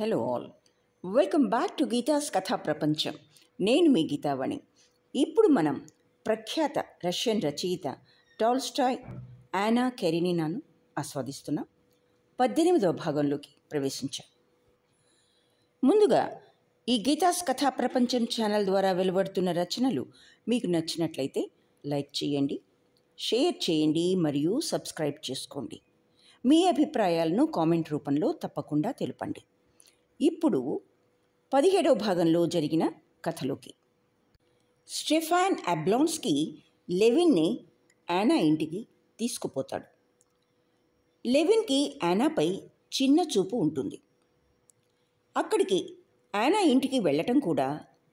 hello all welcome back to Geetha's కథా ప్రపంచం నేను మీ గీతావణి ఇప్పుడు మనం ప్రఖ్యాత రష్యన్ రచయిత టాల్స్టాయ్ యానా కెరినినాను ఆస్వాదిస్తున్నాం పద్దెనిమిదవ భాగంలోకి ప్రవేశించాం ముందుగా ఈ గీతాస్ కథా ప్రపంచం ఛానల్ ద్వారా వెలువడుతున్న రచనలు మీకు నచ్చినట్లయితే లైక్ చేయండి షేర్ చేయండి మరియు సబ్స్క్రైబ్ చేసుకోండి మీ అభిప్రాయాలను కామెంట్ రూపంలో తప్పకుండా తెలపండి ఇప్పుడు పదిహేడవ భాగంలో జరిగిన కథలోకి స్టెఫాన్ అబ్లాన్స్కి లెవిన్ని యానా ఇంటికి తీసుకుపోతాడు లెవిన్కి యానాపై చిన్న చూపు ఉంటుంది అక్కడికి యానా ఇంటికి వెళ్ళటం కూడా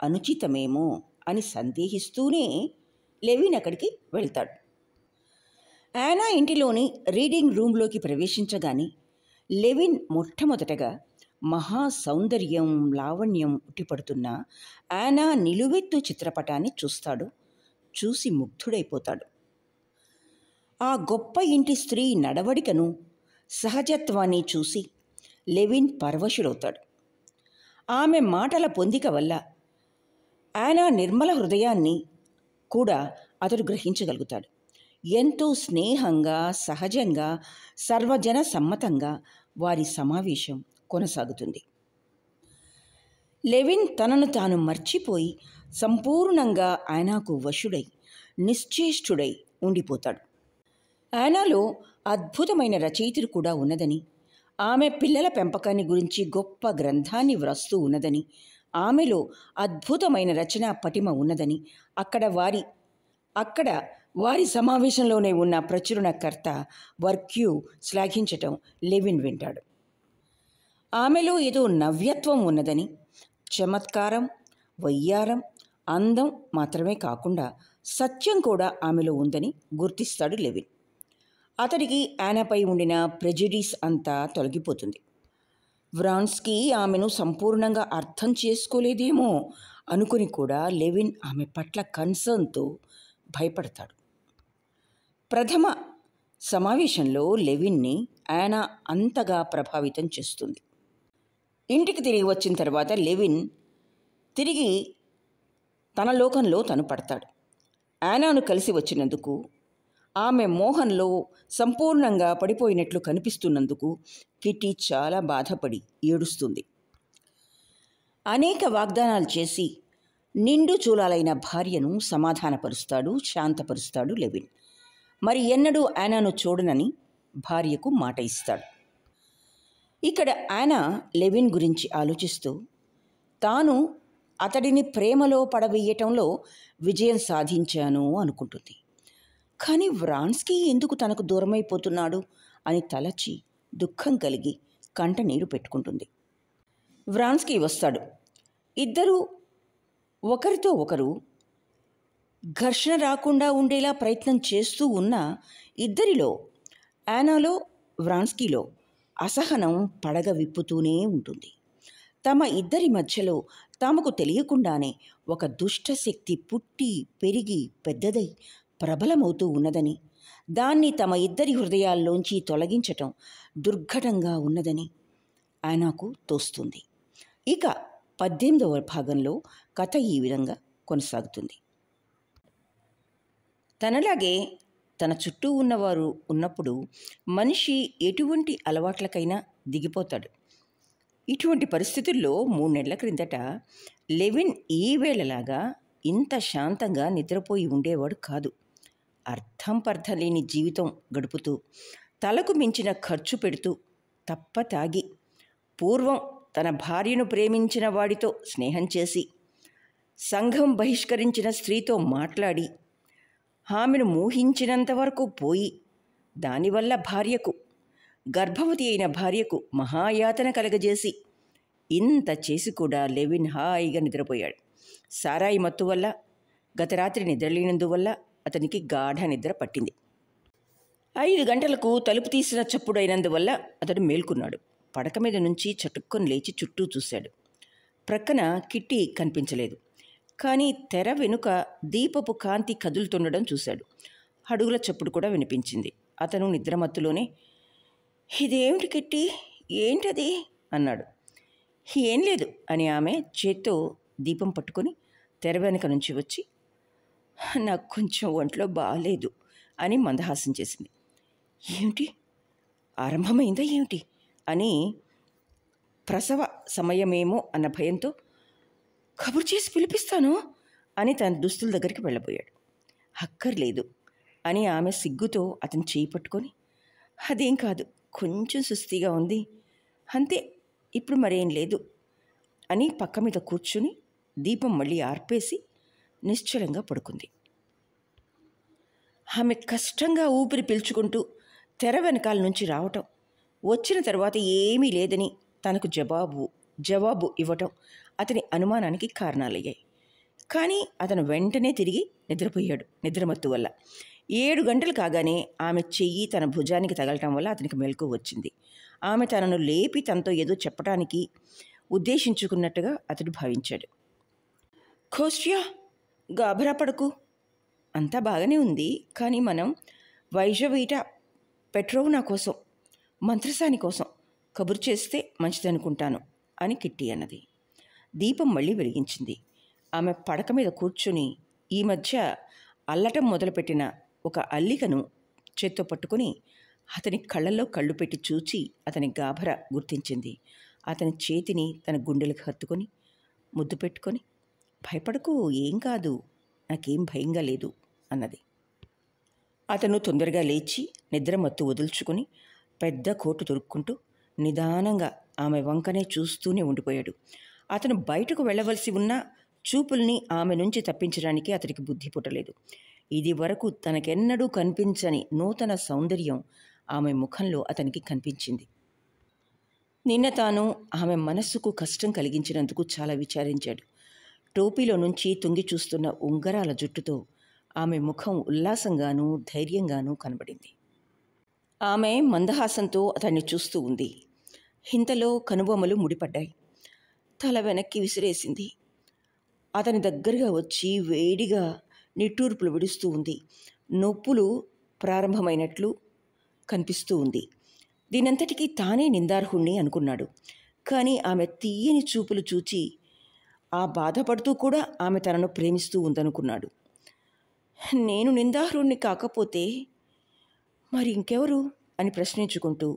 అనుచితమేమో అని సందేహిస్తూనే లెవిన్ అక్కడికి వెళ్తాడు యానా ఇంటిలోని రీడింగ్ రూమ్లోకి ప్రవేశించగానే లెవిన్ మొట్టమొదటగా మహా సౌందర్యం లావణ్యం ఉట్టిపడుతున్న ఆయన నిలువెత్తు చిత్రపటాన్ని చూస్తాడు చూసి ముగ్ధుడైపోతాడు ఆ గొప్ప ఇంటి స్త్రీ నడవడికను సహజత్వాన్ని చూసి లెవిన్ పరవశుడవుతాడు ఆమె మాటల పొందిక వల్ల ఆయన నిర్మల హృదయాన్ని కూడా అతడు గ్రహించగలుగుతాడు ఎంతో స్నేహంగా సహజంగా సర్వజన సమ్మతంగా వారి సమావేశం కొనసాగుతుంది లెవిన్ తనను తాను మర్చిపోయి సంపూర్ణంగా ఆయనకు వశుడై నిశ్చేష్టుడై ఉండిపోతాడు ఆయనలో అద్భుతమైన రచయితలు కూడా ఉన్నదని ఆమె పిల్లల పెంపకాన్ని గురించి గొప్ప గ్రంథాన్ని వ్రస్తూ ఉన్నదని ఆమెలో అద్భుతమైన రచనా పటిమ ఉన్నదని అక్కడ వారి అక్కడ వారి సమావేశంలోనే ఉన్న ప్రచురణకర్త వర్క్యూ శ్లాఘించటం లెవిన్ వింటాడు ఆమెలో ఏదో నవ్యత్వం ఉన్నదని చమత్కారం వయ్యారం అందం మాత్రమే కాకుండా సత్యం కూడా ఆమెలో ఉందని గుర్తిస్తాడు లెవిన్ అతడికి ఆనపై ఉండిన ప్రెజడీస్ అంతా తొలగిపోతుంది వ్రాన్స్కి ఆమెను సంపూర్ణంగా అర్థం చేసుకోలేదేమో అనుకుని కూడా లెవిన్ ఆమె పట్ల కన్సర్న్తో భయపడతాడు ప్రథమ సమావేశంలో లెవిన్ని యానా అంతగా ప్రభావితం చేస్తుంది ఇంటికి తిరిగి వచ్చిన తర్వాత లెవిన్ తిరిగి తన లోకంలో తను పడతాడు యానాను కలిసి వచ్చినందుకు ఆమె మోహన్లో సంపూర్ణంగా పడిపోయినట్లు కనిపిస్తున్నందుకు కిట్టి చాలా బాధపడి ఏడుస్తుంది అనేక వాగ్దానాలు చేసి నిండు చూలాలైన భార్యను సమాధానపరుస్తాడు శాంతపరుస్తాడు లెవిన్ మరి ఎన్నడూ యానాను చూడనని భార్యకు మాట ఇస్తాడు ఇక్కడ ఆనా లెవిన్ గురించి ఆలోచిస్తూ తాను అతడిని ప్రేమలో పడవేయటంలో విజయం సాధించాను అనుకుంటుంది కానీ వ్రాన్స్కి ఎందుకు తనకు దూరమైపోతున్నాడు అని తలచి దుఃఖం కలిగి కంటనీరు పెట్టుకుంటుంది వ్రాన్స్కి వస్తాడు ఇద్దరూ ఒకరితో ఒకరు ఘర్షణ రాకుండా ఉండేలా ప్రయత్నం చేస్తూ ఉన్న ఇద్దరిలో యానాలో వ్రాన్స్కీలో అసహనం పడగ విప్పుతూనే ఉంటుంది తమ ఇద్దరి మధ్యలో తమకు తెలియకుండానే ఒక దుష్టశక్తి పుట్టి పెరిగి పెద్దదై ప్రబలమవుతూ ఉన్నదని దాన్ని తమ ఇద్దరి హృదయాల్లోంచి తొలగించటం దుర్ఘటంగా ఉన్నదని ఆయనకు తోస్తుంది ఇక పద్దెనిమిదవ భాగంలో కథ ఈ విధంగా కొనసాగుతుంది తనలాగే తన చుట్టూ ఉన్నవారు ఉన్నప్పుడు మనిషి ఎటువంటి అలవాట్లకైనా దిగిపోతాడు ఇటువంటి పరిస్థితుల్లో మూడు నెలల క్రిందట లెవిన్ ఈ వేళలాగా ఇంత శాంతంగా నిద్రపోయి ఉండేవాడు కాదు అర్థం పర్థం లేని జీవితం గడుపుతూ తలకు మించిన ఖర్చు పెడుతూ తప్ప తాగి పూర్వం తన భార్యను ప్రేమించిన వాడితో స్నేహం చేసి సంఘం బహిష్కరించిన స్త్రీతో మాట్లాడి ఆమెను మోహించినంత వరకు పోయి దానివల్ల భార్యకు గర్భవతి అయిన భార్యకు మహాయాతన కలగజేసి ఇంత చేసి కూడా లెవిన్ హాయిగా నిద్రపోయాడు సారాయి మత్తు వల్ల గత రాత్రి నిద్రలేనందువల్ల అతనికి గాఢ నిద్ర పట్టింది ఐదు గంటలకు తలుపు తీసిన చప్పుడైనందువల్ల అతడు మేల్కొన్నాడు పడక మీద నుంచి చటుక్కొని లేచి చుట్టూ చూశాడు ప్రక్కన కిట్టి కనిపించలేదు కానీ తెర వెనుక దీపపు కాంతి కదులుతుండడం చూశాడు అడుగుల చప్పుడు కూడా వినిపించింది అతను నిద్రమత్తులోనే ఇదేమిటి కిట్టి ఏంటది అన్నాడు ఏం లేదు అని ఆమె చేత్తో దీపం పట్టుకొని తెర వెనుక నుంచి వచ్చి నాకు కొంచెం ఒంట్లో బాగాలేదు అని మందహాసం చేసింది ఏమిటి ఆరంభమైందా ఏమిటి అని ప్రసవ సమయమేమో అన్న భయంతో కబురు చేసి పిలిపిస్తాను అని తన దుస్తుల దగ్గరికి వెళ్ళబోయాడు హక్కర్లేదు అని ఆమె సిగ్గుతో అతను చేయి పట్టుకొని అదేం కాదు కొంచెం సుస్థిగా ఉంది అంతే ఇప్పుడు మరేం లేదు అని పక్క మీద కూర్చుని దీపం మళ్ళీ ఆర్పేసి నిశ్చలంగా పడుకుంది ఆమె కష్టంగా ఊపిరి పీల్చుకుంటూ తెర వెనకాల నుంచి రావటం వచ్చిన తర్వాత ఏమీ లేదని తనకు జవాబు జవాబు ఇవ్వటం అతని అనుమానానికి కారణాలయ్యాయి కానీ అతను వెంటనే తిరిగి నిద్రపోయాడు నిద్రమత్తు వల్ల ఏడు గంటలు కాగానే ఆమె చెయ్యి తన భుజానికి తగలటం వల్ల అతనికి మెలకు వచ్చింది ఆమె తనను లేపి తనతో ఏదో చెప్పడానికి ఉద్దేశించుకున్నట్టుగా అతడు భావించాడు ఖోస్ట్రియా గాభరా పడకు అంతా బాగానే ఉంది కానీ మనం వైజవీట పెట్రోవ్ నా కోసం మంత్రసాని కోసం కబురు చేస్తే మంచిదనుకుంటాను అని కిట్టి అన్నది దీపం మళ్ళీ వెలిగించింది ఆమె పడక మీద కూర్చుని ఈ మధ్య అల్లటం మొదలుపెట్టిన ఒక అల్లికను చేత్తో పట్టుకుని అతని కళ్ళల్లో కళ్ళు పెట్టి చూచి అతని గాభర గుర్తించింది అతని చేతిని తన గుండెలకు హత్తుకొని ముద్దు పెట్టుకొని భయపడకు ఏం కాదు నాకేం భయంగా లేదు అన్నది అతను తొందరగా లేచి నిద్ర మత్తు వదులుచుకుని పెద్ద కోటు దొరుక్కుంటూ నిదానంగా ఆమె వంకనే చూస్తూనే ఉండిపోయాడు అతను బయటకు వెళ్ళవలసి ఉన్న చూపుల్ని ఆమె నుంచి తప్పించడానికి అతడికి బుద్ధి పుట్టలేదు ఇది వరకు తనకెన్నడూ కనిపించని నూతన సౌందర్యం ఆమె ముఖంలో అతనికి కనిపించింది నిన్న తాను ఆమె మనస్సుకు కష్టం కలిగించినందుకు చాలా విచారించాడు టోపీలో నుంచి తుంగి చూస్తున్న ఉంగరాల జుట్టుతో ఆమె ముఖం ఉల్లాసంగానూ ధైర్యంగానూ కనబడింది ఆమె మందహాసంతో అతన్ని చూస్తూ ఉంది హింతలో కనుబొమ్మలు ముడిపడ్డాయి తల వెనక్కి విసిరేసింది అతని దగ్గరగా వచ్చి వేడిగా నిట్టూర్పులు విడుస్తూ ఉంది నొప్పులు ప్రారంభమైనట్లు కనిపిస్తూ ఉంది దీనంతటికీ తానే నిందార్హుణ్ణి అనుకున్నాడు కానీ ఆమె తీయని చూపులు చూచి ఆ బాధపడుతూ కూడా ఆమె తనను ప్రేమిస్తూ ఉందనుకున్నాడు నేను నిందార్హుణ్ణి కాకపోతే మరి ఇంకెవరు అని ప్రశ్నించుకుంటూ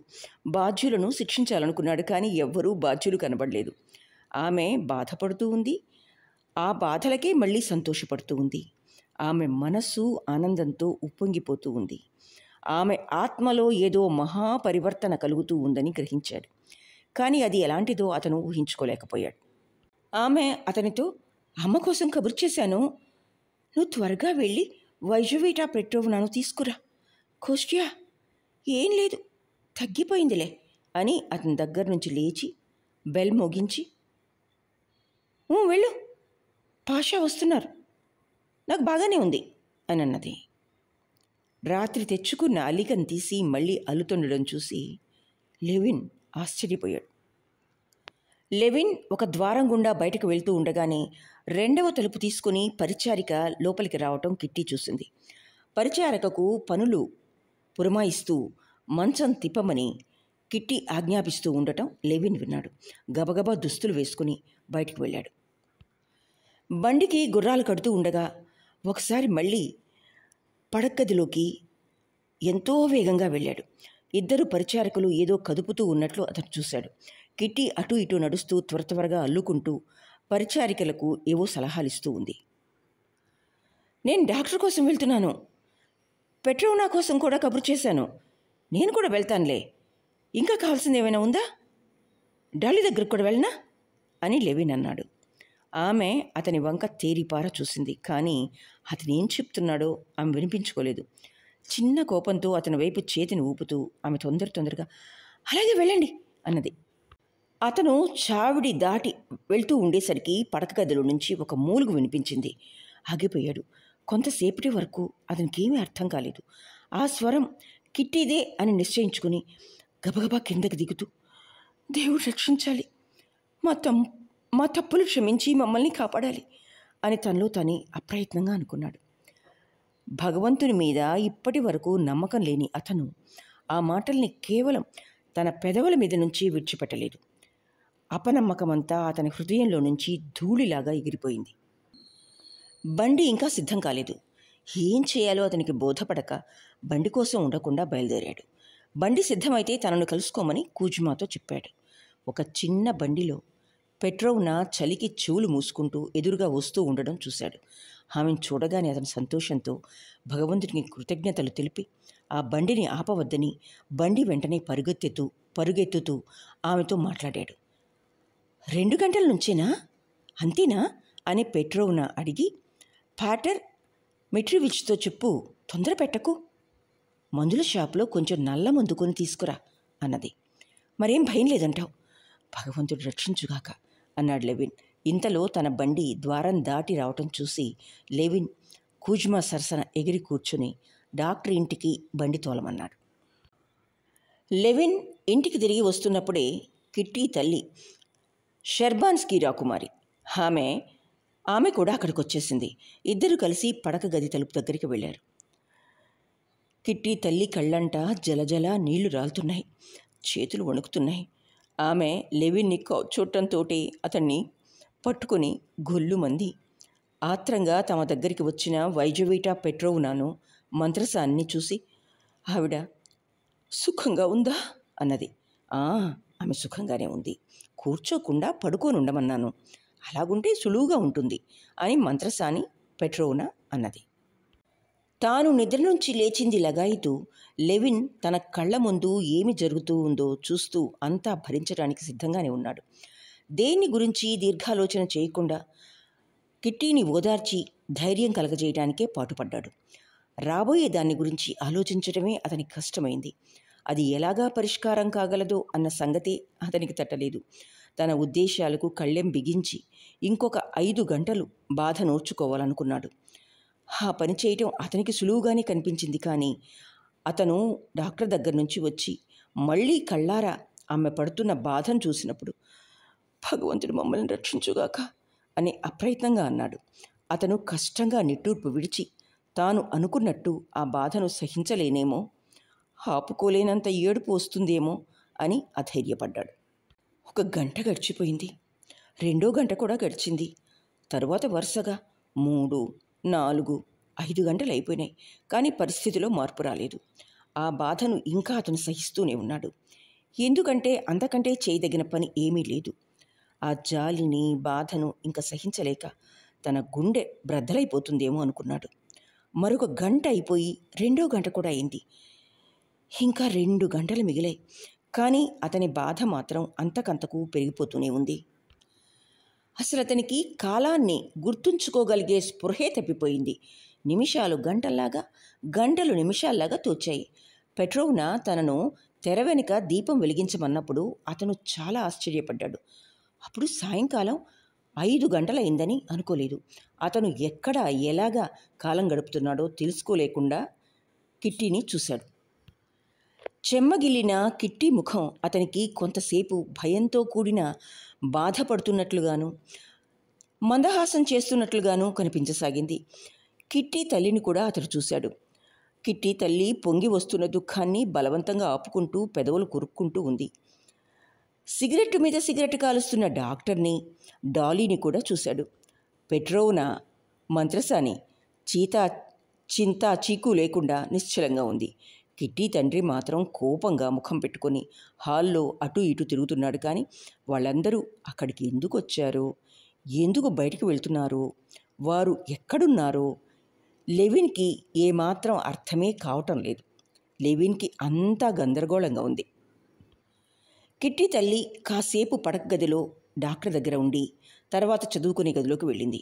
బాధ్యులను శిక్షించాలనుకున్నాడు కానీ ఎవ్వరూ బాధ్యులు కనబడలేదు ఆమె బాధపడుతూ ఉంది ఆ బాధలకే మళ్ళీ సంతోషపడుతూ ఉంది ఆమె మనస్సు ఆనందంతో ఉప్పొంగిపోతూ ఉంది ఆమె ఆత్మలో ఏదో మహా పరివర్తన కలుగుతూ ఉందని గ్రహించాడు కానీ అది ఎలాంటిదో అతను ఊహించుకోలేకపోయాడు ఆమె అతనితో అమ్మ కోసం కబురు చేశాను నువ్వు త్వరగా వెళ్ళి పెట్రోవ్ నన్ను తీసుకురా కోస్టియా ఏం లేదు తగ్గిపోయిందిలే అని అతని దగ్గర నుంచి లేచి బెల్ మోగించి వెళ్ళు పాషా వస్తున్నారు నాకు బాగానే ఉంది అని అన్నది రాత్రి తెచ్చుకున్న అలికను తీసి మళ్ళీ అలుతుండడం చూసి లెవిన్ ఆశ్చర్యపోయాడు లెవిన్ ఒక ద్వారం గుండా బయటకు వెళ్తూ ఉండగానే రెండవ తలుపు తీసుకుని పరిచారిక లోపలికి రావటం కిట్టి చూసింది పరిచారకకు పనులు పురమాయిస్తూ మంచం తిప్పమని కిట్టి ఆజ్ఞాపిస్తూ ఉండటం లెవిన్ విన్నాడు గబగబా దుస్తులు వేసుకుని బయటికి వెళ్ళాడు బండికి గుర్రాలు కడుతూ ఉండగా ఒకసారి మళ్ళీ పడక్కదిలోకి ఎంతో వేగంగా వెళ్ళాడు ఇద్దరు పరిచారకులు ఏదో కదుపుతూ ఉన్నట్లు అతను చూశాడు కిట్టి అటు ఇటు నడుస్తూ త్వర త్వరగా అల్లుకుంటూ పరిచారికలకు ఏవో సలహాలిస్తూ ఉంది నేను డాక్టర్ కోసం వెళ్తున్నాను పెట్రోనా కోసం కూడా కబురు చేశాను నేను కూడా వెళ్తానులే ఇంకా కావాల్సింది ఏమైనా ఉందా డాలీ దగ్గరకు కూడా వెళ్ళనా అని లెవిన్ అన్నాడు ఆమె అతని వంక తేరిపార చూసింది కానీ అతను ఏం చెప్తున్నాడో ఆమె వినిపించుకోలేదు చిన్న కోపంతో అతని వైపు చేతిని ఊపుతూ ఆమె తొందర తొందరగా అలాగే వెళ్ళండి అన్నది అతను చావిడి దాటి వెళ్తూ ఉండేసరికి పడక గదిలో నుంచి ఒక మూలుగు వినిపించింది ఆగిపోయాడు కొంతసేపటి వరకు అతనికి ఏమీ అర్థం కాలేదు ఆ స్వరం కిట్టిదే అని నిశ్చయించుకుని గబగబా కిందకి దిగుతూ దేవుడు రక్షించాలి మా తమ్ మా తప్పులు క్షమించి మమ్మల్ని కాపాడాలి అని తనలో తని అప్రయత్నంగా అనుకున్నాడు భగవంతుని మీద ఇప్పటి వరకు నమ్మకం లేని అతను ఆ మాటల్ని కేవలం తన పెదవుల మీద నుంచి విడిచిపెట్టలేదు అపనమ్మకమంతా అతని హృదయంలో నుంచి ధూళిలాగా ఎగిరిపోయింది బండి ఇంకా సిద్ధం కాలేదు ఏం చేయాలో అతనికి బోధపడక బండి కోసం ఉండకుండా బయలుదేరాడు బండి సిద్ధమైతే తనను కలుసుకోమని కూజుమాతో చెప్పాడు ఒక చిన్న బండిలో పెట్రోవ్న చలికి చెవులు మూసుకుంటూ ఎదురుగా వస్తూ ఉండడం చూశాడు ఆమెను చూడగానే అతని సంతోషంతో భగవంతుడికి కృతజ్ఞతలు తెలిపి ఆ బండిని ఆపవద్దని బండి వెంటనే పరుగెత్తుతూ పరుగెత్తుతూ ఆమెతో మాట్లాడాడు రెండు గంటల నుంచేనా అంతేనా అని పెట్రోవ్న అడిగి పాటర్ మెట్రివిచ్తో చెప్పు తొందర పెట్టకు మందుల షాపులో కొంచెం నల్ల మందు కొని తీసుకురా అన్నది మరేం భయం లేదంటావు భగవంతుడు రక్షించుగాక అన్నాడు లెవిన్ ఇంతలో తన బండి ద్వారం దాటి రావటం చూసి లెవిన్ కూజ్మా సరసన ఎగిరి కూర్చుని డాక్టర్ ఇంటికి బండి తోలమన్నాడు లెవిన్ ఇంటికి తిరిగి వస్తున్నప్పుడే కిట్టి తల్లి షెర్బాన్ రాకుమారి ఆమె ఆమె కూడా అక్కడికి వచ్చేసింది ఇద్దరు కలిసి పడక గది తలుపు దగ్గరికి వెళ్ళారు కిట్టి తల్లి కళ్ళంట జలజల నీళ్లు రాలుతున్నాయి చేతులు వణుకుతున్నాయి ఆమె లెవిన్ని చూడటంతో అతన్ని పట్టుకుని మంది ఆత్రంగా తమ దగ్గరికి వచ్చిన వైజవీటా పెట్రోవ్నాను మంత్రసాన్ని చూసి ఆవిడ సుఖంగా ఉందా అన్నది ఆమె సుఖంగానే ఉంది కూర్చోకుండా పడుకోనుండమన్నాను అలాగుంటే సులువుగా ఉంటుంది అని మంత్రసాని పెట్రోనా అన్నది తాను నిద్ర నుంచి లేచింది లగాయితూ లెవిన్ తన కళ్ళ ముందు ఏమి జరుగుతూ ఉందో చూస్తూ అంతా భరించడానికి సిద్ధంగానే ఉన్నాడు దేన్ని గురించి దీర్ఘాలోచన చేయకుండా కిట్టీని ఓదార్చి ధైర్యం కలగజేయడానికే పాటుపడ్డాడు రాబోయే దాని గురించి ఆలోచించడమే అతని కష్టమైంది అది ఎలాగా పరిష్కారం కాగలదో అన్న సంగతి అతనికి తట్టలేదు తన ఉద్దేశాలకు కళ్ళెం బిగించి ఇంకొక ఐదు గంటలు బాధ నోర్చుకోవాలనుకున్నాడు ఆ పని చేయటం అతనికి సులువుగానే కనిపించింది కానీ అతను డాక్టర్ దగ్గర నుంచి వచ్చి మళ్ళీ కళ్ళారా ఆమె పడుతున్న బాధను చూసినప్పుడు భగవంతుడు మమ్మల్ని రక్షించుగాక అని అప్రయత్నంగా అన్నాడు అతను కష్టంగా నిట్టూర్పు విడిచి తాను అనుకున్నట్టు ఆ బాధను సహించలేనేమో ఆపుకోలేనంత ఏడుపు వస్తుందేమో అని అధైర్యపడ్డాడు ఒక గంట గడిచిపోయింది రెండో గంట కూడా గడిచింది తరువాత వరుసగా మూడు నాలుగు ఐదు గంటలు అయిపోయినాయి కానీ పరిస్థితిలో మార్పు రాలేదు ఆ బాధను ఇంకా అతను సహిస్తూనే ఉన్నాడు ఎందుకంటే అంతకంటే చేయదగిన పని ఏమీ లేదు ఆ జాలిని బాధను ఇంకా సహించలేక తన గుండె బ్రద్దలైపోతుందేమో అనుకున్నాడు మరొక గంట అయిపోయి రెండో గంట కూడా అయింది ఇంకా రెండు గంటలు మిగిలాయి కానీ అతని బాధ మాత్రం అంతకంతకు పెరిగిపోతూనే ఉంది అసలు అతనికి కాలాన్ని గుర్తుంచుకోగలిగే స్పృహే తప్పిపోయింది నిమిషాలు గంటల్లాగా గంటలు నిమిషాల్లాగా తోచాయి పెట్రోవ్న తనను తెర వెనుక దీపం వెలిగించమన్నప్పుడు అతను చాలా ఆశ్చర్యపడ్డాడు అప్పుడు సాయంకాలం ఐదు గంటలైందని అనుకోలేదు అతను ఎక్కడ ఎలాగా కాలం గడుపుతున్నాడో తెలుసుకోలేకుండా కిట్టీని చూశాడు చెమ్మగిలిన కిట్టి ముఖం అతనికి కొంతసేపు భయంతో కూడిన బాధపడుతున్నట్లుగాను మందహాసం చేస్తున్నట్లుగాను కనిపించసాగింది కిట్టి తల్లిని కూడా అతడు చూశాడు కిట్టి తల్లి పొంగి వస్తున్న దుఃఖాన్ని బలవంతంగా ఆపుకుంటూ పెదవులు కొరుక్కుంటూ ఉంది సిగరెట్ మీద సిగరెట్ కాలుస్తున్న డాక్టర్ని డాలీని కూడా చూశాడు పెట్రోన మంత్రసాని చీతా చింత చీకు లేకుండా నిశ్చలంగా ఉంది కిట్టి తండ్రి మాత్రం కోపంగా ముఖం పెట్టుకొని హాల్లో అటు ఇటు తిరుగుతున్నాడు కానీ వాళ్ళందరూ అక్కడికి ఎందుకు వచ్చారు ఎందుకు బయటికి వెళ్తున్నారు వారు ఎక్కడున్నారు లెవిన్కి ఏమాత్రం అర్థమే కావటం లేదు లెవిన్కి అంతా గందరగోళంగా ఉంది కిట్టి తల్లి కాసేపు పడక గదిలో డాక్టర్ దగ్గర ఉండి తర్వాత చదువుకునే గదిలోకి వెళ్ళింది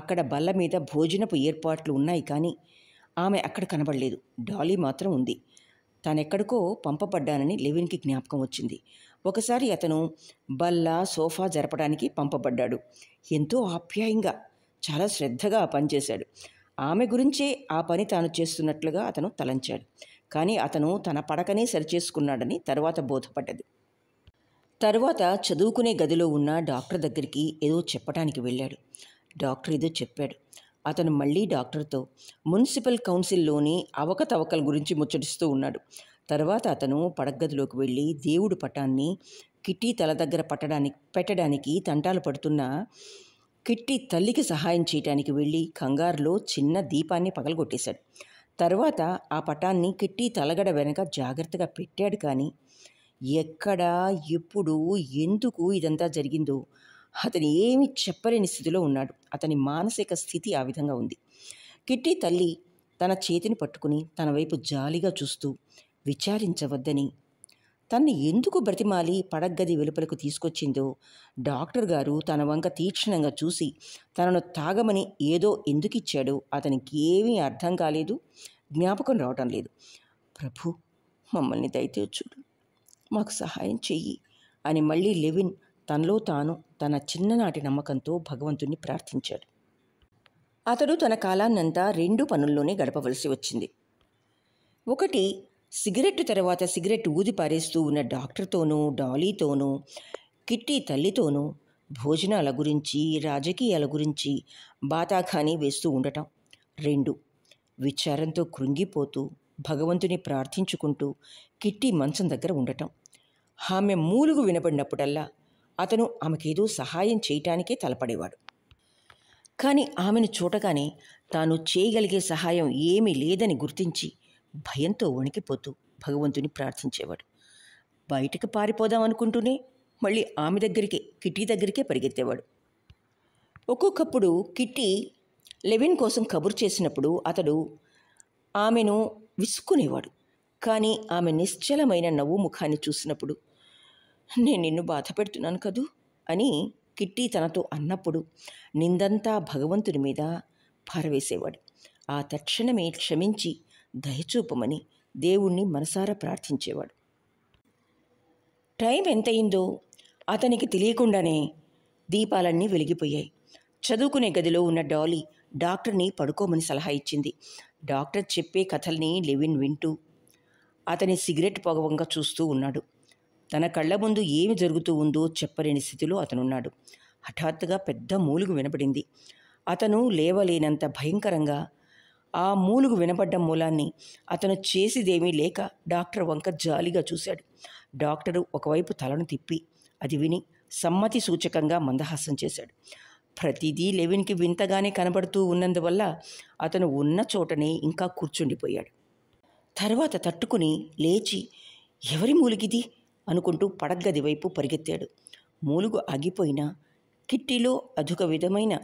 అక్కడ బల్ల మీద భోజనపు ఏర్పాట్లు ఉన్నాయి కానీ ఆమె అక్కడ కనబడలేదు డాలీ మాత్రం ఉంది తానెక్కడికో పంపబడ్డానని లెవిన్కి జ్ఞాపకం వచ్చింది ఒకసారి అతను బల్ల సోఫా జరపడానికి పంపబడ్డాడు ఎంతో ఆప్యాయంగా చాలా శ్రద్ధగా ఆ పని చేశాడు ఆమె గురించే ఆ పని తాను చేస్తున్నట్లుగా అతను తలంచాడు కానీ అతను తన పడకనే సరిచేసుకున్నాడని తర్వాత బోధపడ్డది తరువాత చదువుకునే గదిలో ఉన్న డాక్టర్ దగ్గరికి ఏదో చెప్పడానికి వెళ్ళాడు డాక్టర్ ఏదో చెప్పాడు అతను మళ్ళీ డాక్టర్తో మున్సిపల్ కౌన్సిల్లోని అవకతవకల గురించి ముచ్చటిస్తూ ఉన్నాడు తర్వాత అతను పడగదిలోకి వెళ్ళి దేవుడు పటాన్ని కిట్టి తల దగ్గర పట్టడానికి పెట్టడానికి తంటాలు పడుతున్న కిట్టి తల్లికి సహాయం చేయటానికి వెళ్ళి కంగారులో చిన్న దీపాన్ని పగలగొట్టేశాడు తర్వాత ఆ పటాన్ని కిట్టి తలగడ వెనక జాగ్రత్తగా పెట్టాడు కానీ ఎక్కడ ఎప్పుడు ఎందుకు ఇదంతా జరిగిందో అతను ఏమీ చెప్పలేని స్థితిలో ఉన్నాడు అతని మానసిక స్థితి ఆ విధంగా ఉంది కిట్టి తల్లి తన చేతిని పట్టుకుని తన వైపు జాలిగా చూస్తూ విచారించవద్దని తన్ని ఎందుకు బ్రతిమాలి పడగ్గది వెలుపలకు తీసుకొచ్చిందో డాక్టర్ గారు తన వంక తీక్షణంగా చూసి తనను తాగమని ఏదో ఎందుకిచ్చాడో అతనికి ఏమీ అర్థం కాలేదు జ్ఞాపకం రావటం లేదు ప్రభు మమ్మల్ని దయతేర్చుడు మాకు సహాయం చెయ్యి అని మళ్ళీ లెవిన్ తనలో తాను తన చిన్ననాటి నమ్మకంతో భగవంతుణ్ణి ప్రార్థించాడు అతడు తన కాలాన్నంతా రెండు పనుల్లోనే గడపవలసి వచ్చింది ఒకటి సిగరెట్ తర్వాత సిగరెట్ ఊది పారేస్తూ ఉన్న డాక్టర్తోనూ డాలీతోనూ కిట్టి తల్లితోనూ భోజనాల గురించి రాజకీయాల గురించి బాతాఖాని వేస్తూ ఉండటం రెండు విచారంతో కృంగిపోతూ భగవంతుని ప్రార్థించుకుంటూ కిట్టి మంచం దగ్గర ఉండటం ఆమె మూలుగు వినబడినప్పుడల్లా అతను ఆమెకేదో సహాయం చేయటానికే తలపడేవాడు కానీ ఆమెను చూడగానే తాను చేయగలిగే సహాయం ఏమీ లేదని గుర్తించి భయంతో వణికిపోతూ భగవంతుని ప్రార్థించేవాడు బయటకు పారిపోదాం అనుకుంటూనే మళ్ళీ ఆమె దగ్గరికి కిట్టీ దగ్గరికే పరిగెత్తేవాడు ఒక్కొక్కప్పుడు కిట్టి లెవిన్ కోసం కబురు చేసినప్పుడు అతడు ఆమెను విసుక్కునేవాడు కానీ ఆమె నిశ్చలమైన నవ్వు ముఖాన్ని చూసినప్పుడు నేను నిన్ను బాధ పెడుతున్నాను కదూ అని కిట్టి తనతో అన్నప్పుడు నిందంతా భగవంతుని మీద పారవేసేవాడు ఆ తక్షణమే క్షమించి దయచూపమని దేవుణ్ణి మనసారా ప్రార్థించేవాడు టైం ఎంతయిందో అతనికి తెలియకుండానే దీపాలన్నీ వెలిగిపోయాయి చదువుకునే గదిలో ఉన్న డాలీ డాక్టర్ని పడుకోమని సలహా ఇచ్చింది డాక్టర్ చెప్పే కథల్ని లెవిన్ వింటూ అతని సిగరెట్ పొగవంగా చూస్తూ ఉన్నాడు తన కళ్ళ ముందు ఏమి జరుగుతూ ఉందో చెప్పలేని స్థితిలో అతనున్నాడు హఠాత్తుగా పెద్ద మూలుగు వినపడింది అతను లేవలేనంత భయంకరంగా ఆ మూలుగు వినపడ్డం మూలాన్ని అతను చేసిదేమీ లేక డాక్టర్ వంక జాలిగా చూశాడు డాక్టరు ఒకవైపు తలను తిప్పి అది విని సమ్మతి సూచకంగా మందహాసం చేశాడు ప్రతిదీ లెవిన్కి వింతగానే కనబడుతూ ఉన్నందువల్ల అతను ఉన్న చోటనే ఇంకా కూర్చుండిపోయాడు తర్వాత తట్టుకుని లేచి ఎవరి మూలిగిది అనుకుంటూ పడగది వైపు పరిగెత్తాడు మూలుగు ఆగిపోయినా కిట్టిలో అదొక విధమైన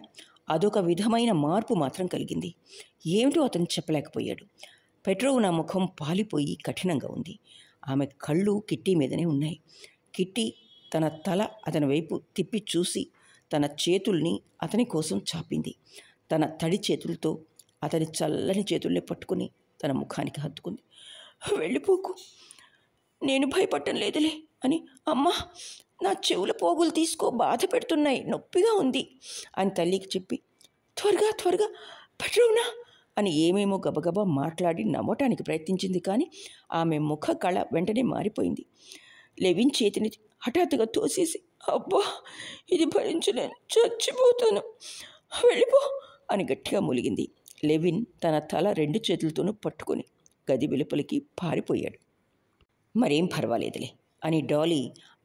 అదొక విధమైన మార్పు మాత్రం కలిగింది ఏమిటో అతను చెప్పలేకపోయాడు పెట్రోవ్ నా ముఖం పాలిపోయి కఠినంగా ఉంది ఆమె కళ్ళు కిట్టి మీదనే ఉన్నాయి కిట్టి తన తల అతని వైపు తిప్పి చూసి తన చేతుల్ని అతని కోసం చాపింది తన తడి చేతులతో అతని చల్లని చేతుల్ని పట్టుకుని తన ముఖానికి హత్తుకుంది వెళ్ళిపోకు నేను భయపడటం లేదులే అని అమ్మ నా చెవుల పోగులు తీసుకో బాధ పెడుతున్నాయి నొప్పిగా ఉంది అని తల్లికి చెప్పి త్వరగా త్వరగా పట్రవునా అని ఏమేమో గబగబా మాట్లాడి నమ్మటానికి ప్రయత్నించింది కానీ ఆమె ముఖ కళ వెంటనే మారిపోయింది లెవిన్ చేతిని హఠాత్తుగా తోసేసి అబ్బా ఇది భరించలేను చచ్చిపోతాను వెళ్ళిపో అని గట్టిగా మూలిగింది లెవిన్ తన తల రెండు చేతులతోనూ పట్టుకొని గది వెలుపలికి పారిపోయాడు మరేం పర్వాలేదులే అని డాలీ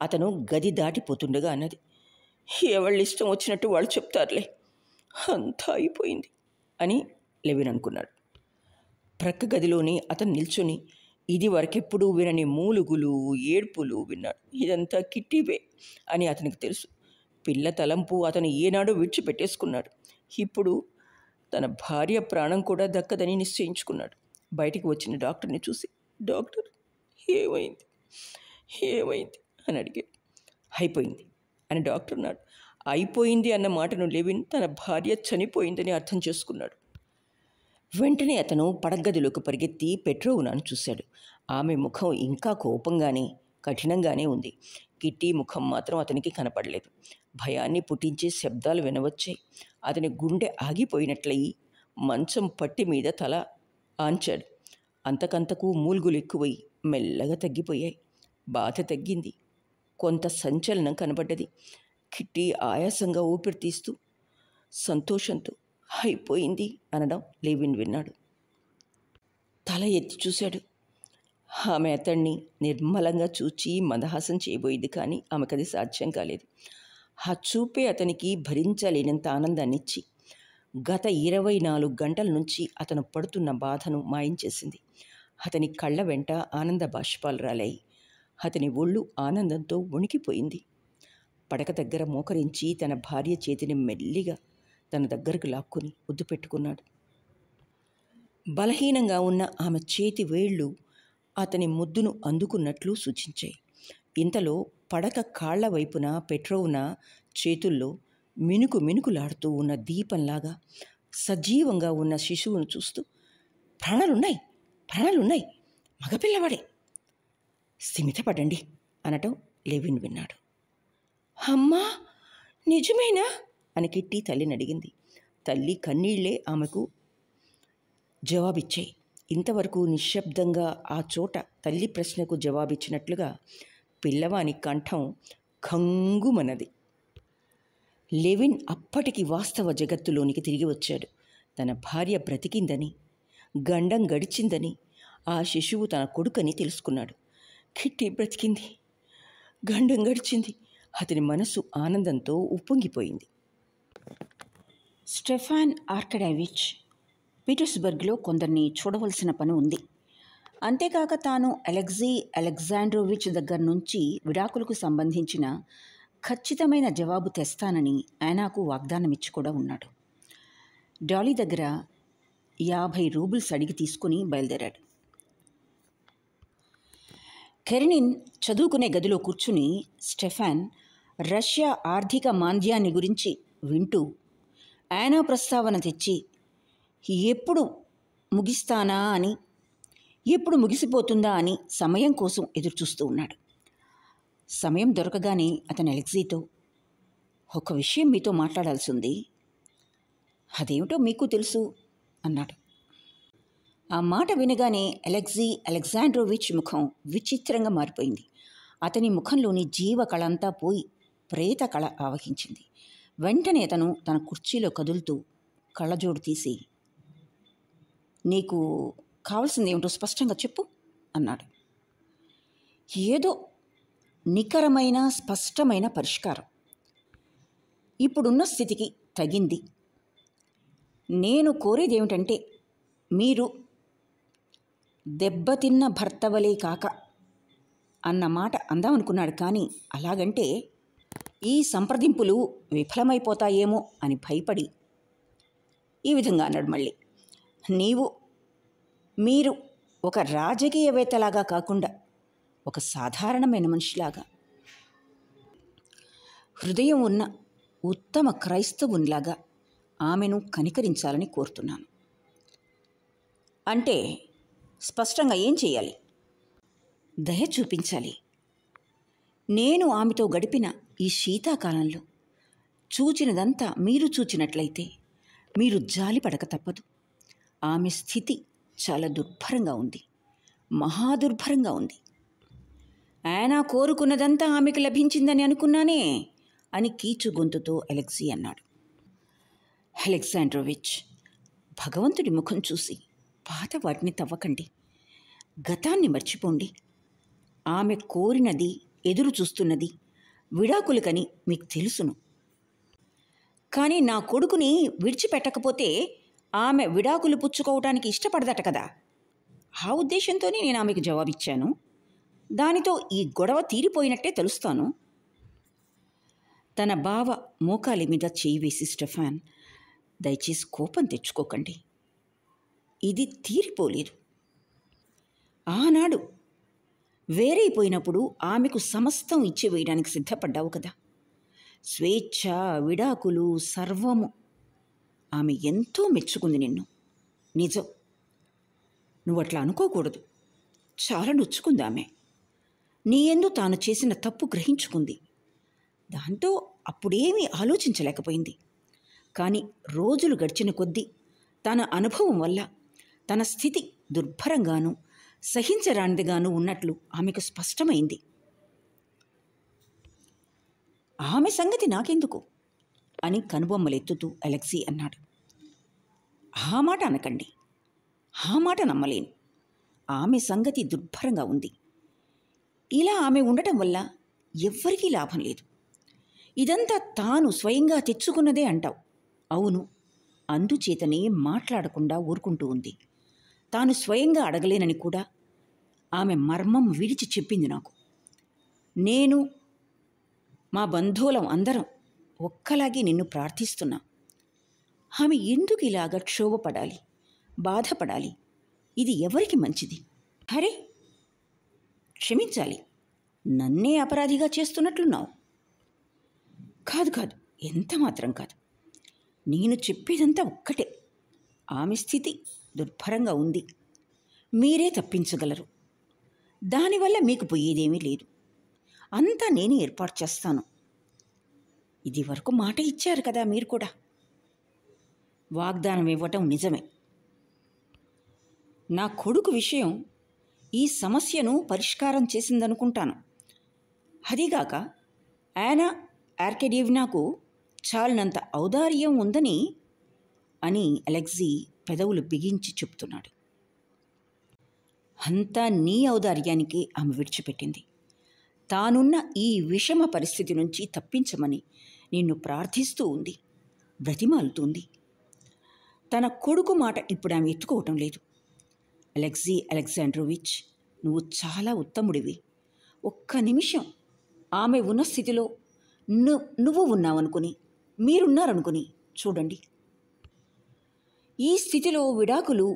అతను గది దాటిపోతుండగా అన్నది ఎవళ్ళ ఇష్టం వచ్చినట్టు వాళ్ళు చెప్తారులే అంతా అయిపోయింది అని లెవిన్ అనుకున్నాడు ప్రక్క గదిలోని అతను నిల్చొని ఇది వరకెప్పుడు వినని మూలుగులు ఏడ్పులు విన్నాడు ఇదంతా కిట్టివే అని అతనికి తెలుసు పిల్ల తలంపు అతను ఏనాడో విడిచిపెట్టేసుకున్నాడు ఇప్పుడు తన భార్య ప్రాణం కూడా దక్కదని నిశ్చయించుకున్నాడు బయటికి వచ్చిన డాక్టర్ని చూసి డాక్టర్ ఏమైంది ఏమైంది అని అడిగాడు అయిపోయింది అని డాక్టర్ అన్నాడు అయిపోయింది అన్న మాటను లెవిన్ తన భార్య చనిపోయిందని అర్థం చేసుకున్నాడు వెంటనే అతను పడగదిలోకి పరిగెత్తి పెట్రోవునాను చూశాడు ఆమె ముఖం ఇంకా కోపంగానే కఠినంగానే ఉంది కిట్టి ముఖం మాత్రం అతనికి కనపడలేదు భయాన్ని పుట్టించే శబ్దాలు వినవచ్చాయి అతని గుండె ఆగిపోయినట్లయి మంచం పట్టి మీద తల ఆంచాడు అంతకంతకు మూల్గులు ఎక్కువై మెల్లగా తగ్గిపోయాయి బాధ తగ్గింది కొంత సంచలనం కనబడ్డది కిట్టి ఆయాసంగా ఊపిరి తీస్తూ సంతోషంతో అయిపోయింది అనడం లేవిన్ విన్నాడు తల ఎత్తి చూశాడు ఆమె అతన్ని నిర్మలంగా చూచి మందహాసం చేయబోయేది కానీ ఆమెకది సాధ్యం కాలేదు ఆ చూపే అతనికి భరించలేనంత ఆనందాన్నిచ్చి గత ఇరవై నాలుగు గంటల నుంచి అతను పడుతున్న బాధను మాయం చేసింది అతని కళ్ళ వెంట ఆనంద బాష్పాలు రాలాయి అతని ఒళ్ళు ఆనందంతో వణికిపోయింది పడక దగ్గర మోకరించి తన భార్య చేతిని మెల్లిగా తన దగ్గరకు లాక్కుని ఒద్దు పెట్టుకున్నాడు బలహీనంగా ఉన్న ఆమె చేతి వేళ్ళు అతని ముద్దును అందుకున్నట్లు సూచించాయి ఇంతలో పడక కాళ్ల వైపున పెట్రోవున చేతుల్లో మినుకు మినుకులాడుతూ ఉన్న దీపంలాగా సజీవంగా ఉన్న శిశువును చూస్తూ ప్రాణాలున్నాయి ప్రాణాలున్నాయి మగపిల్లవాడే స్థిమితపడండి అనటం లెవిన్ విన్నాడు అమ్మా నిజమేనా అని కిట్టి తల్లిని అడిగింది తల్లి కన్నీళ్లే ఆమెకు జవాబిచ్చాయి ఇంతవరకు నిశ్శబ్దంగా ఆ చోట తల్లి ప్రశ్నకు జవాబిచ్చినట్లుగా పిల్లవాని కంఠం ఖంగుమన్నది లెవిన్ అప్పటికి వాస్తవ జగత్తులోనికి తిరిగి వచ్చాడు తన భార్య బ్రతికిందని గండం గడిచిందని ఆ శిశువు తన కొడుకని తెలుసుకున్నాడు కిట్టి బ్రతికింది గండం గడిచింది అతని మనసు ఆనందంతో ఉప్పొంగిపోయింది స్టెఫాన్ ఆర్కడావిచ్ పీటర్స్బర్గ్లో కొందరిని చూడవలసిన పని ఉంది అంతేకాక తాను అలెక్జీ అలెగ్జాండ్రోవిచ్ దగ్గర నుంచి విడాకులకు సంబంధించిన ఖచ్చితమైన జవాబు తెస్తానని ఆయనకు వాగ్దానమిచ్చి కూడా ఉన్నాడు డాలీ దగ్గర యాభై రూబుల్స్ అడిగి తీసుకుని బయలుదేరాడు కెరినిన్ చదువుకునే గదిలో కూర్చుని స్టెఫాన్ రష్యా ఆర్థిక మాంద్యాన్ని గురించి వింటూ యానా ప్రస్తావన తెచ్చి ఎప్పుడు ముగిస్తానా అని ఎప్పుడు ముగిసిపోతుందా అని సమయం కోసం ఎదురుచూస్తూ ఉన్నాడు సమయం దొరకగానే అతను ఎలెక్సీతో ఒక విషయం మీతో మాట్లాడాల్సి ఉంది అదేమిటో మీకు తెలుసు అన్నాడు ఆ మాట వినగానే అలెగ్జీ అలెగ్జాండ్రోవిచ్ ముఖం విచిత్రంగా మారిపోయింది అతని ముఖంలోని జీవ కళంతా పోయి ప్రేత కళ ఆవహించింది వెంటనే అతను తన కుర్చీలో కదులుతూ కళ్ళజోడు తీసి నీకు కావాల్సింది ఏమిటో స్పష్టంగా చెప్పు అన్నాడు ఏదో నికరమైన స్పష్టమైన పరిష్కారం ఇప్పుడున్న స్థితికి తగింది నేను కోరేది ఏమిటంటే మీరు దెబ్బతిన్న భర్తవలే కాక అన్న మాట అందామనుకున్నాడు కానీ అలాగంటే ఈ సంప్రదింపులు విఫలమైపోతాయేమో అని భయపడి ఈ విధంగా అన్నాడు మళ్ళీ నీవు మీరు ఒక రాజకీయవేత్తలాగా కాకుండా ఒక సాధారణమైన మనిషిలాగా హృదయం ఉన్న ఉత్తమ క్రైస్తవునిలాగా ఆమెను కనికరించాలని కోరుతున్నాను అంటే స్పష్టంగా ఏం చేయాలి దయ చూపించాలి నేను ఆమెతో గడిపిన ఈ శీతాకాలంలో చూచినదంతా మీరు చూచినట్లయితే మీరు జాలి పడక తప్పదు ఆమె స్థితి చాలా దుర్భరంగా ఉంది మహా దుర్భరంగా ఉంది ఆయన కోరుకున్నదంతా ఆమెకు లభించిందని అనుకున్నానే అని కీచు గొంతుతో అలెక్సీ అన్నాడు అలెగ్జాండ్రోవిచ్ భగవంతుడి ముఖం చూసి పాత వాటిని తవ్వకండి గతాన్ని మర్చిపోండి ఆమె కోరినది ఎదురు చూస్తున్నది విడాకులకని మీకు తెలుసును కానీ నా కొడుకుని విడిచిపెట్టకపోతే ఆమె విడాకులు పుచ్చుకోవటానికి ఇష్టపడదట కదా ఆ ఉద్దేశంతోనే నేను ఆమెకు జవాబిచ్చాను దానితో ఈ గొడవ తీరిపోయినట్టే తెలుస్తాను తన బావ మోకాలి మీద చేయి వేసి స్టెఫాన్ దయచేసి కోపం తెచ్చుకోకండి ఇది తీరిపోలేదు ఆనాడు వేరైపోయినప్పుడు ఆమెకు సమస్తం ఇచ్చివేయడానికి సిద్ధపడ్డావు కదా స్వేచ్ఛ విడాకులు సర్వము ఆమె ఎంతో మెచ్చుకుంది నిన్ను నిజం నువ్వు అట్లా అనుకోకూడదు చాలా నొచ్చుకుంది ఆమె నీ ఎందు తాను చేసిన తప్పు గ్రహించుకుంది దాంతో అప్పుడేమీ ఆలోచించలేకపోయింది కానీ రోజులు గడిచిన కొద్దీ తన అనుభవం వల్ల తన స్థితి దుర్భరంగానూ సహించరానిదిగాను ఉన్నట్లు ఆమెకు స్పష్టమైంది ఆమె సంగతి నాకెందుకు అని కనుబొమ్మలెత్తుతూ అలెక్సీ అన్నాడు ఆ మాట అనకండి ఆ మాట నమ్మలేను ఆమె సంగతి దుర్భరంగా ఉంది ఇలా ఆమె ఉండటం వల్ల ఎవ్వరికీ లాభం లేదు ఇదంతా తాను స్వయంగా తెచ్చుకున్నదే అంటావు అవును అందుచేతనే మాట్లాడకుండా ఊరుకుంటూ ఉంది తాను స్వయంగా అడగలేనని కూడా ఆమె మర్మం విడిచి చెప్పింది నాకు నేను మా బంధువులం అందరం ఒక్కలాగే నిన్ను ప్రార్థిస్తున్నా ఆమె ఎందుకు ఇలాగ క్షోభపడాలి బాధపడాలి ఇది ఎవరికి మంచిది హరే క్షమించాలి నన్నే అపరాధిగా చేస్తున్నట్లున్నావు కాదు కాదు ఎంత మాత్రం కాదు నేను చెప్పేదంతా ఒక్కటే ఆమె స్థితి దుర్భరంగా ఉంది మీరే తప్పించగలరు దానివల్ల మీకు పోయేదేమీ లేదు అంతా నేను ఏర్పాటు చేస్తాను ఇది వరకు మాట ఇచ్చారు కదా మీరు కూడా వాగ్దానం ఇవ్వటం నిజమే నా కొడుకు విషయం ఈ సమస్యను పరిష్కారం చేసిందనుకుంటాను అదిగాక యానా ఆర్కెడీవ్నాకు చాలినంత ఔదార్యం ఉందని అని అలెగ్జీ పెదవులు బిగించి చెప్తున్నాడు అంతా నీ ఔదార్యానికి ఆమె విడిచిపెట్టింది తానున్న ఈ విషమ పరిస్థితి నుంచి తప్పించమని నిన్ను ప్రార్థిస్తూ ఉంది బ్రతిమాలుతుంది తన కొడుకు మాట ఇప్పుడు ఆమె ఎత్తుకోవటం లేదు అలెక్సీ అలెగ్జాండ్రోవిచ్ నువ్వు చాలా ఉత్తముడివి ఒక్క నిమిషం ఆమె ఉన్న స్థితిలో నువ్వు ఉన్నావనుకుని మీరున్నారనుకుని చూడండి ఈ స్థితిలో విడాకులు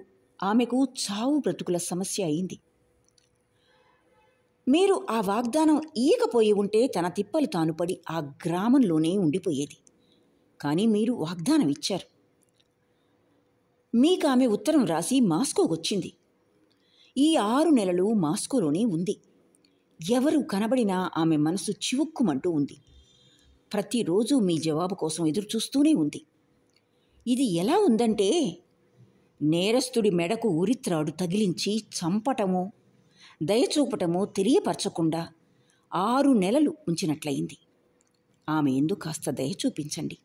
ఆమెకు చావు బ్రతుకుల సమస్య అయింది మీరు ఆ వాగ్దానం ఈయకపోయి ఉంటే తన తిప్పలు తాను పడి ఆ గ్రామంలోనే ఉండిపోయేది కానీ మీరు వాగ్దానం ఇచ్చారు మీకు ఆమె ఉత్తరం రాసి మాస్కోకొచ్చింది ఈ ఆరు నెలలు మాస్కోలోనే ఉంది ఎవరు కనబడినా ఆమె మనసు చివుక్కుమంటూ ఉంది ప్రతిరోజు మీ జవాబు కోసం ఎదురు చూస్తూనే ఉంది ఇది ఎలా ఉందంటే నేరస్తుడి మెడకు ఉరిత్రాడు తగిలించి చంపటము దయచూపటము తెలియపరచకుండా ఆరు నెలలు ఉంచినట్లయింది ఆమె ఎందుకు కాస్త దయ చూపించండి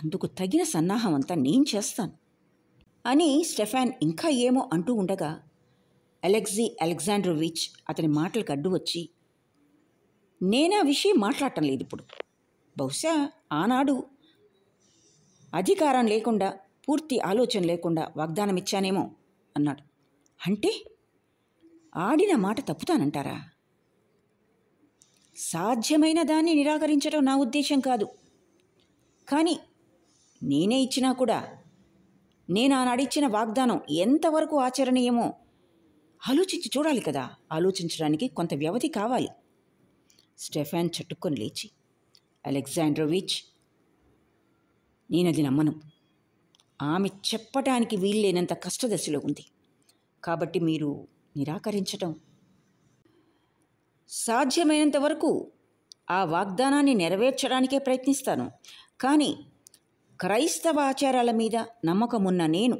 అందుకు తగిన సన్నాహం అంతా నేను చేస్తాను అని స్టెఫాన్ ఇంకా ఏమో అంటూ ఉండగా అలెగ్జీ అలెగ్జాండ్రోవిచ్ అతని మాటలకు అడ్డు వచ్చి నేను ఆ విషయం మాట్లాడటం లేదు ఇప్పుడు బహుశా ఆనాడు అధికారం లేకుండా పూర్తి ఆలోచన లేకుండా వాగ్దానం ఇచ్చానేమో అన్నాడు అంటే ఆడిన మాట తప్పుతానంటారా సాధ్యమైన దాన్ని నిరాకరించడం నా ఉద్దేశం కాదు కానీ నేనే ఇచ్చినా కూడా నేను ఆనాడిచ్చిన వాగ్దానం ఎంతవరకు ఆచరణీయమో ఆలోచించి చూడాలి కదా ఆలోచించడానికి కొంత వ్యవధి కావాలి స్టెఫాన్ చట్టుకొని లేచి అలెగ్జాండ్రోవిచ్ నేనది నమ్మను ఆమె చెప్పటానికి వీల్లేనంత కష్టదశలో ఉంది కాబట్టి మీరు నిరాకరించటం సాధ్యమైనంత వరకు ఆ వాగ్దానాన్ని నెరవేర్చడానికే ప్రయత్నిస్తాను కానీ క్రైస్తవ ఆచారాల మీద నమ్మకమున్న నేను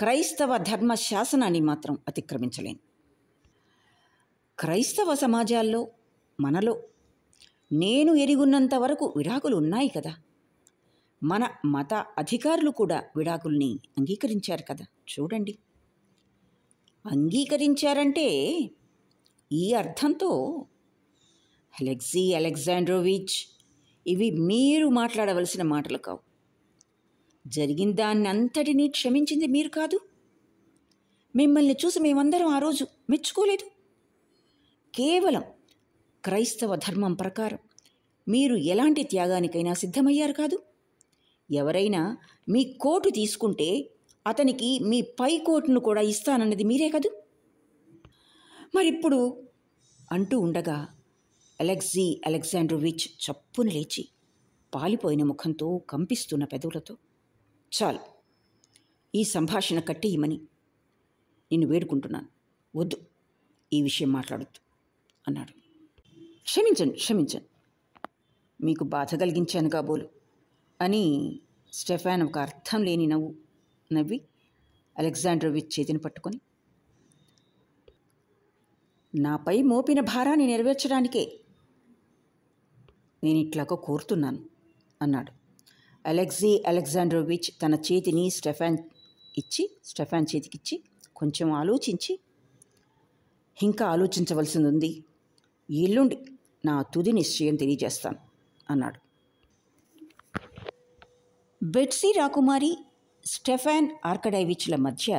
క్రైస్తవ ధర్మ శాసనాన్ని మాత్రం అతిక్రమించలేను క్రైస్తవ సమాజాల్లో మనలో నేను ఎరిగున్నంత వరకు విడాకులు ఉన్నాయి కదా మన మత అధికారులు కూడా విడాకుల్ని అంగీకరించారు కదా చూడండి అంగీకరించారంటే ఈ అర్థంతో అలెక్సీ అలెగ్జాండ్రోవిచ్ ఇవి మీరు మాట్లాడవలసిన మాటలు కావు జరిగిన దాన్ని అంతటినీ క్షమించింది మీరు కాదు మిమ్మల్ని చూసి మేమందరం ఆ రోజు మెచ్చుకోలేదు కేవలం క్రైస్తవ ధర్మం ప్రకారం మీరు ఎలాంటి త్యాగానికైనా సిద్ధమయ్యారు కాదు ఎవరైనా మీ కోటు తీసుకుంటే అతనికి మీ పై కోటును కూడా ఇస్తానన్నది మీరే కదూ మరిప్పుడు అంటూ ఉండగా అలెగ్జీ అలెగ్జాండ్రోవిచ్ చప్పున లేచి పాలిపోయిన ముఖంతో కంపిస్తున్న పెదవులతో చాలు ఈ సంభాషణ కట్టేయమని నేను వేడుకుంటున్నాను వద్దు ఈ విషయం మాట్లాడొద్దు అన్నాడు క్షమించండి క్షమించండి మీకు బాధ కలిగించాను కాబోలు అని స్టెఫాన్ ఒక అర్థం లేని నవ్వు నవ్వి అలెగ్జాండ్రోవిచ్ చేతిని పట్టుకొని నాపై మోపిన భారాన్ని నెరవేర్చడానికే నేను ఇట్లాగో కోరుతున్నాను అన్నాడు అలెక్సీ అలెగ్జాండ్రోవిచ్ తన చేతిని స్టెఫాన్ ఇచ్చి స్టెఫాన్ చేతికిచ్చి కొంచెం ఆలోచించి ఇంకా ఆలోచించవలసింది ఉంది ఎల్లుండి నా తుది నిశ్చయం తెలియజేస్తాను అన్నాడు బెట్సీ రాకుమారి స్టెఫాన్ ఆర్కడైవిచ్ల మధ్య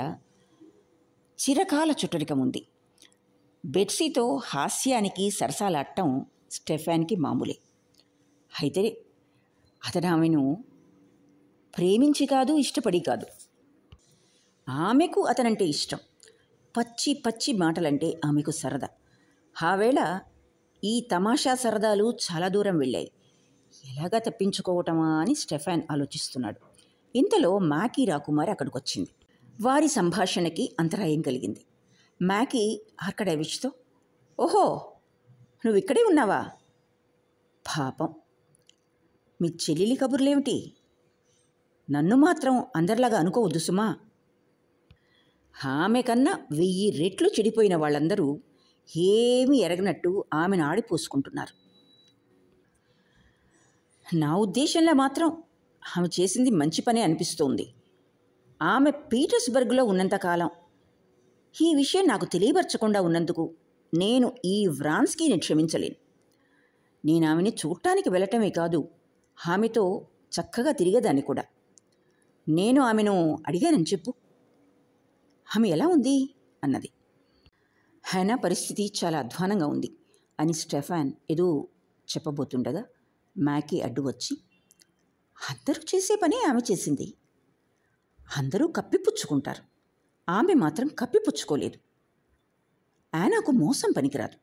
చిరకాల చుట్టరికం ఉంది బెట్సీతో హాస్యానికి సరసాలాడటం స్టెఫాన్కి మామూలే అయితే అతను ఆమెను ప్రేమించి కాదు ఇష్టపడి కాదు ఆమెకు అతనంటే ఇష్టం పచ్చి పచ్చి మాటలంటే ఆమెకు సరదా ఆవేళ ఈ తమాషా సరదాలు చాలా దూరం వెళ్ళాయి ఎలాగా తప్పించుకోవటమా అని స్టెఫాన్ ఆలోచిస్తున్నాడు ఇంతలో మ్యాకీ రాకుమారి అక్కడికి వచ్చింది వారి సంభాషణకి అంతరాయం కలిగింది మ్యాకీ ఆర్కడైవిచ్తో ఓహో నువ్వు ఇక్కడే ఉన్నావా పాపం మీ చెల్లెలి కబుర్లేమిటి నన్ను మాత్రం అందరిలాగా అనుకోవద్దు సుమా ఆమె కన్నా వెయ్యి రెట్లు చెడిపోయిన వాళ్ళందరూ ఏమీ ఎరగనట్టు ఆమెను ఆడిపోసుకుంటున్నారు నా ఉద్దేశంలో మాత్రం ఆమె చేసింది మంచి పని అనిపిస్తోంది ఆమె పీటర్స్బర్గ్లో ఉన్నంతకాలం ఈ విషయం నాకు తెలియపరచకుండా ఉన్నందుకు నేను ఈ వ్రాన్స్కీని క్షమించలేను నేను ఆమెని చూడటానికి వెళ్ళటమే కాదు ఆమెతో చక్కగా తిరిగేదాన్ని కూడా నేను ఆమెను అడిగానని చెప్పు ఆమె ఎలా ఉంది అన్నది హైనా పరిస్థితి చాలా అధ్వానంగా ఉంది అని స్టెఫాన్ ఏదో చెప్పబోతుండగా మ్యాకీ అడ్డు వచ్చి అందరూ చేసే పని ఆమె చేసింది అందరూ కప్పిపుచ్చుకుంటారు ఆమె మాత్రం కప్పిపుచ్చుకోలేదు ఆనాకు మోసం పనికిరాదు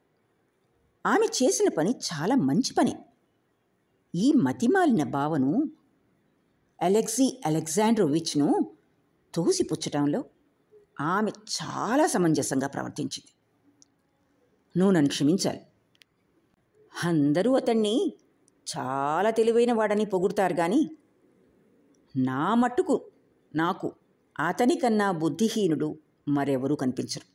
ఆమె చేసిన పని చాలా మంచి పని ఈ మతిమాలిన భావను అలెక్సీ అలెగ్జాండ్రోవిచ్ను తోసిపుచ్చటంలో ఆమె చాలా సమంజసంగా ప్రవర్తించింది నువ్వు నన్ను క్షమించాలి అందరూ అతన్ని చాలా తెలివైన వాడని పొగుడతారు కానీ నా మట్టుకు నాకు అతనికన్నా బుద్ధిహీనుడు మరెవరూ కనిపించరు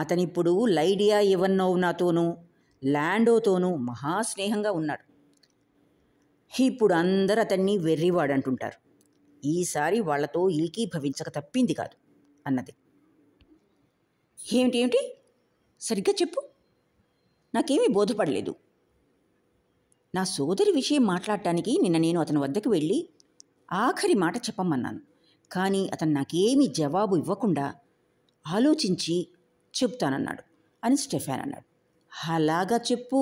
అతనిప్పుడు లైడియా ఇవన్నోవ్నాతోనూ ల్యాండోతోనూ మహాస్నేహంగా ఉన్నాడు ఇప్పుడు అందరు అతన్ని వెర్రివాడంటుంటారు ఈసారి వాళ్లతో భవించక తప్పింది కాదు అన్నది ఏమిటి ఏమిటి సరిగ్గా చెప్పు నాకేమీ బోధపడలేదు నా సోదరి విషయం మాట్లాడటానికి నిన్న నేను అతని వద్దకు వెళ్ళి ఆఖరి మాట చెప్పమన్నాను కానీ అతను నాకేమీ జవాబు ఇవ్వకుండా ఆలోచించి చెప్తానన్నాడు అని స్టెఫాన్ అన్నాడు అలాగా చెప్పు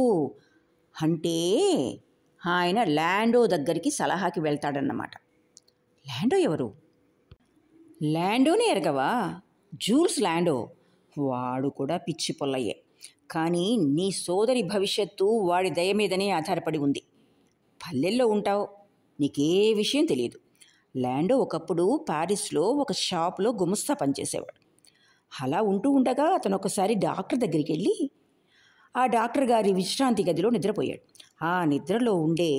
అంటే ఆయన ల్యాండో దగ్గరికి సలహాకి వెళ్తాడన్నమాట ల్యాండో ఎవరు ల్యాండోనే ఎరగవా జూల్స్ ల్యాండో వాడు కూడా పిచ్చి పొల్లయ్యే కానీ నీ సోదరి భవిష్యత్తు వాడి దయ మీదనే ఆధారపడి ఉంది పల్లెల్లో ఉంటావు నీకే విషయం తెలియదు ల్యాండో ఒకప్పుడు ప్యారిస్లో ఒక షాప్లో గుమస్తా పనిచేసేవాడు అలా ఉంటూ ఉండగా అతను ఒకసారి డాక్టర్ దగ్గరికి వెళ్ళి ఆ డాక్టర్ గారి విశ్రాంతి గదిలో నిద్రపోయాడు ఆ నిద్రలో ఉండే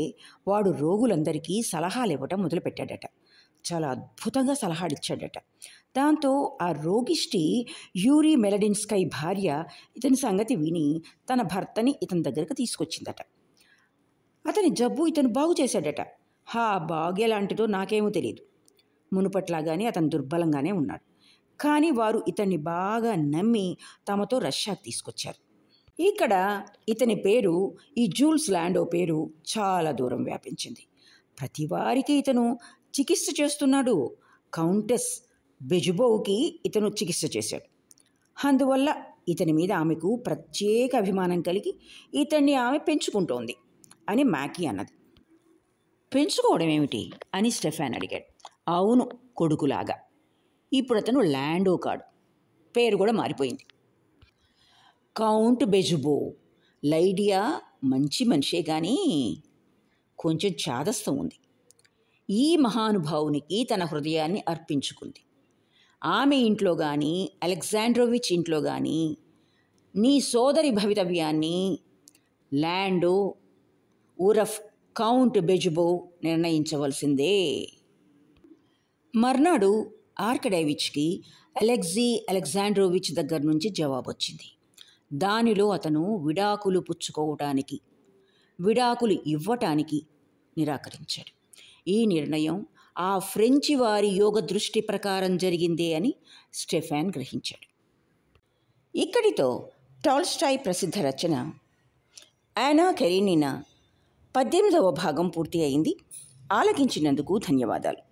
వాడు రోగులందరికీ సలహాలు ఇవ్వటం మొదలుపెట్టాడట చాలా అద్భుతంగా సలహాలు ఇచ్చాడట దాంతో ఆ రోగిష్టి యూరి మెలడిన్స్కై భార్య ఇతని సంగతి విని తన భర్తని ఇతని దగ్గరకు తీసుకొచ్చిందట అతని జబ్బు ఇతను బాగు చేశాడట హా బాగు ఎలాంటిదో నాకేమో తెలియదు మునుపట్లాగానే అతను దుర్బలంగానే ఉన్నాడు కానీ వారు ఇతన్ని బాగా నమ్మి తమతో రష్యాకు తీసుకొచ్చారు ఇక్కడ ఇతని పేరు ఈ జూల్స్ ల్యాండో పేరు చాలా దూరం వ్యాపించింది ప్రతివారికి ఇతను చికిత్స చేస్తున్నాడు కౌంటెస్ బెజుబోవుకి ఇతను చికిత్స చేశాడు అందువల్ల ఇతని మీద ఆమెకు ప్రత్యేక అభిమానం కలిగి ఇతన్ని ఆమె పెంచుకుంటోంది అని మ్యాకీ అన్నది పెంచుకోవడం ఏమిటి అని స్టెఫాన్ అడిగాడు అవును కొడుకులాగా ఇప్పుడు అతను ల్యాండో కాడు పేరు కూడా మారిపోయింది కౌంట్ బెజుబో లైడియా మంచి మనిషే కానీ కొంచెం చాదస్తం ఉంది ఈ మహానుభావునికి తన హృదయాన్ని అర్పించుకుంది ఆమె ఇంట్లో కానీ అలెగ్జాండ్రోవిచ్ ఇంట్లో కానీ నీ సోదరి భవితవ్యాన్ని ల్యాండు ఉరఫ్ కౌంట్ బెజుబో నిర్ణయించవలసిందే మర్నాడు ఆర్కడైవిచ్కి అలెగ్జీ అలెగ్జాండ్రోవిచ్ దగ్గర నుంచి జవాబు వచ్చింది దానిలో అతను విడాకులు పుచ్చుకోవటానికి విడాకులు ఇవ్వటానికి నిరాకరించాడు ఈ నిర్ణయం ఆ ఫ్రెంచి వారి యోగ దృష్టి ప్రకారం జరిగింది అని స్టెఫాన్ గ్రహించాడు ఇక్కడితో టాల్స్టాయ్ ప్రసిద్ధ రచన యానా కెరీనినా పద్దెనిమిదవ భాగం పూర్తి అయింది ఆలకించినందుకు ధన్యవాదాలు